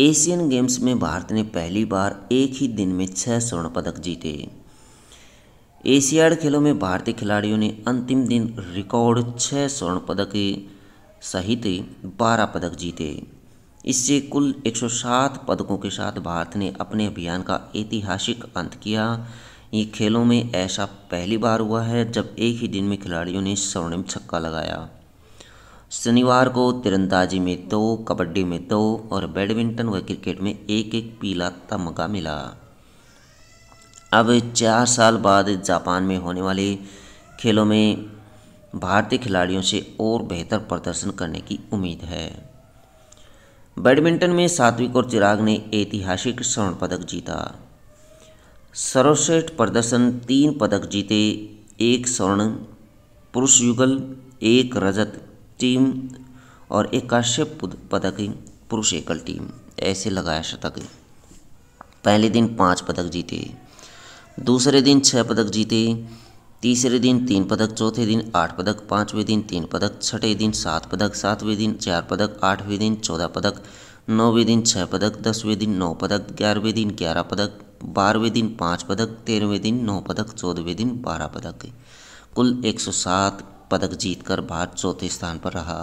Asian games में भारत ने पहली बार एक ही दिन में छः स्वर्ण पदक जीते एशियाड खेलों में भारतीय खिलाड़ियों ने अंतिम दिन रिकॉर्ड छः स्वर्ण पदक सहित बारह पदक जीते इससे कुल 107 पदकों के साथ भारत ने अपने अभियान का ऐतिहासिक अंत किया ये खेलों में ऐसा पहली बार हुआ है जब एक ही दिन में खिलाड़ियों ने स्वर्णिम छक्का लगाया शनिवार को तिरंदाजी में दो कबड्डी में दो और बैडमिंटन व क्रिकेट में एक एक पीला तमगा मिला अब चार साल बाद जापान में होने वाले खेलों में भारतीय खिलाड़ियों से और बेहतर प्रदर्शन करने की उम्मीद है बैडमिंटन में सात्विक और चिराग ने ऐतिहासिक स्वर्ण पदक जीता सर्वश्रेष्ठ प्रदर्शन तीन पदक जीते एक स्वर्ण पुरुष युगल एक रजत टीम और एक काश्यप पदक पुरुष एकल टीम ऐसे लगाया शतक पहले दिन पाँच पदक जीते दूसरे दिन छः पदक जीते तीसरे दिन तीन पदक चौथे दिन आठ पदक पाँचवें दिन तीन पदक छठे दिन सात पदक सातवें दिन चार पदक आठवें दिन चौदह पदक नौवें दिन छः पदक दसवें दिन नौ पदक ग्यारहवें दिन ग्यारह पदक बारहवें दिन पाँच पदक तेरहवें दिन नौ पदक चौदहवें दिन बारह पदक कुल एक सौ सात पदक जीतकर भारत चौथे स्थान पर रहा